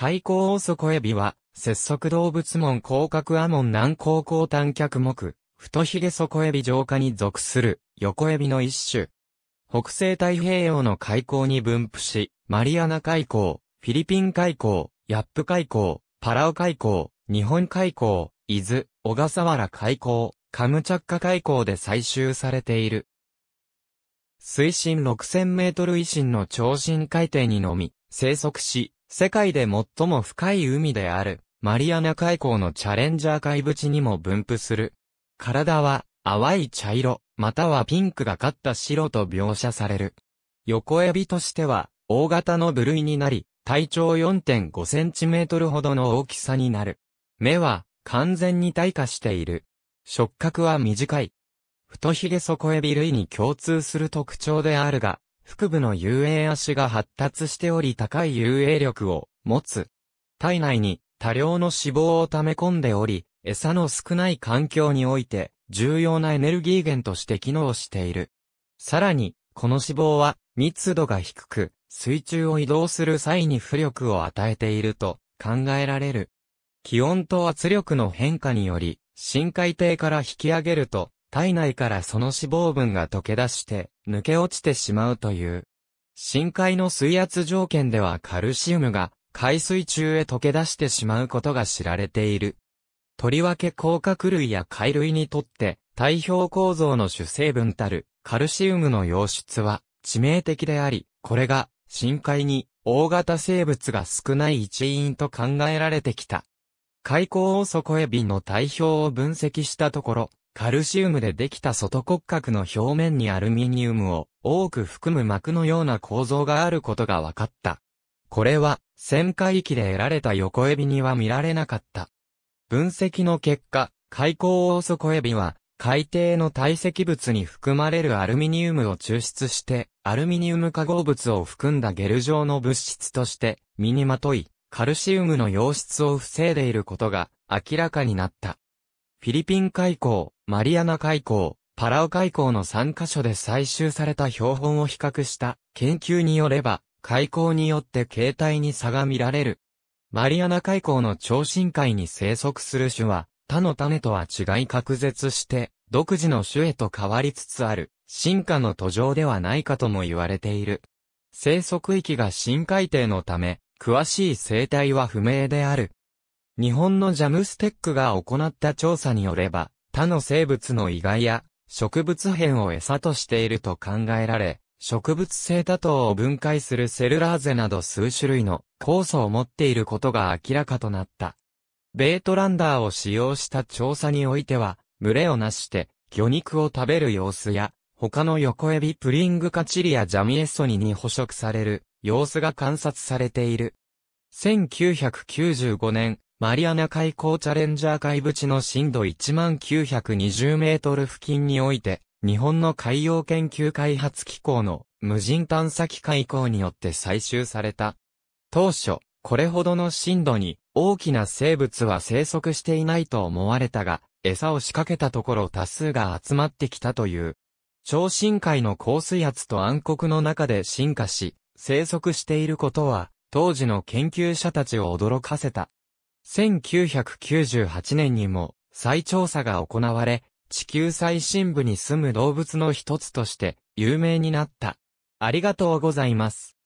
開口オソコエビは、節足動物門甲殻アモン南高高短脚目、太ひげ底エビ浄化に属する、横エビの一種。北西太平洋の海溝に分布し、マリアナ海溝、フィリピン海溝、ヤップ海溝、パラオ海溝、日本海溝、伊豆、小笠原海溝、カムチャッカ海溝で採集されている。水深6000メートル以深の超深海底にのみ、生息し、世界で最も深い海である、マリアナ海溝のチャレンジャー海淵にも分布する。体は、淡い茶色、またはピンクがかった白と描写される。横エビとしては、大型の部類になり、体長4.5センチメートルほどの大きさになる。目は、完全に退化している。触覚は短い。太髭底エビ類に共通する特徴であるが、腹部の遊泳足が発達しており高い遊泳力を持つ。体内に多量の脂肪を溜め込んでおり、餌の少ない環境において重要なエネルギー源として機能している。さらに、この脂肪は密度が低く、水中を移動する際に浮力を与えていると考えられる。気温と圧力の変化により、深海底から引き上げると、体内からその脂肪分が溶け出して、抜け落ちてしまうという。深海の水圧条件ではカルシウムが海水中へ溶け出してしまうことが知られている。とりわけ甲殻類や貝類にとって体表構造の主成分たるカルシウムの溶出は致命的であり、これが深海に大型生物が少ない一因と考えられてきた。海溝を底エビの体表を分析したところ、カルシウムでできた外骨格の表面にアルミニウムを多く含む膜のような構造があることが分かった。これは、旋回域で得られた横エビには見られなかった。分析の結果、海溝オオソコエビは、海底の堆積物に含まれるアルミニウムを抽出して、アルミニウム化合物を含んだゲル状の物質として、身にまとい、カルシウムの溶質を防いでいることが明らかになった。フィリピン海溝、マリアナ海溝、パラオ海溝の3カ所で採集された標本を比較した研究によれば、海溝によって形態に差が見られる。マリアナ海溝の超深海に生息する種は、他の種とは違い隔絶して、独自の種へと変わりつつある、進化の途上ではないかとも言われている。生息域が深海底のため、詳しい生態は不明である。日本のジャムステックが行った調査によれば、他の生物の遺骸や植物片を餌としていると考えられ、植物性多糖を分解するセルラーゼなど数種類の酵素を持っていることが明らかとなった。ベートランダーを使用した調査においては、群れをなして魚肉を食べる様子や、他の横エビプリングカチリやジャミエソニに捕食される様子が観察されている。1995年、マリアナ海溝チャレンジャー海淵の深度1920メートル付近において、日本の海洋研究開発機構の無人探査機海溝によって採集された。当初、これほどの深度に大きな生物は生息していないと思われたが、餌を仕掛けたところ多数が集まってきたという。超深海の降水圧と暗黒の中で進化し、生息していることは、当時の研究者たちを驚かせた。1998年にも再調査が行われ、地球最深部に住む動物の一つとして有名になった。ありがとうございます。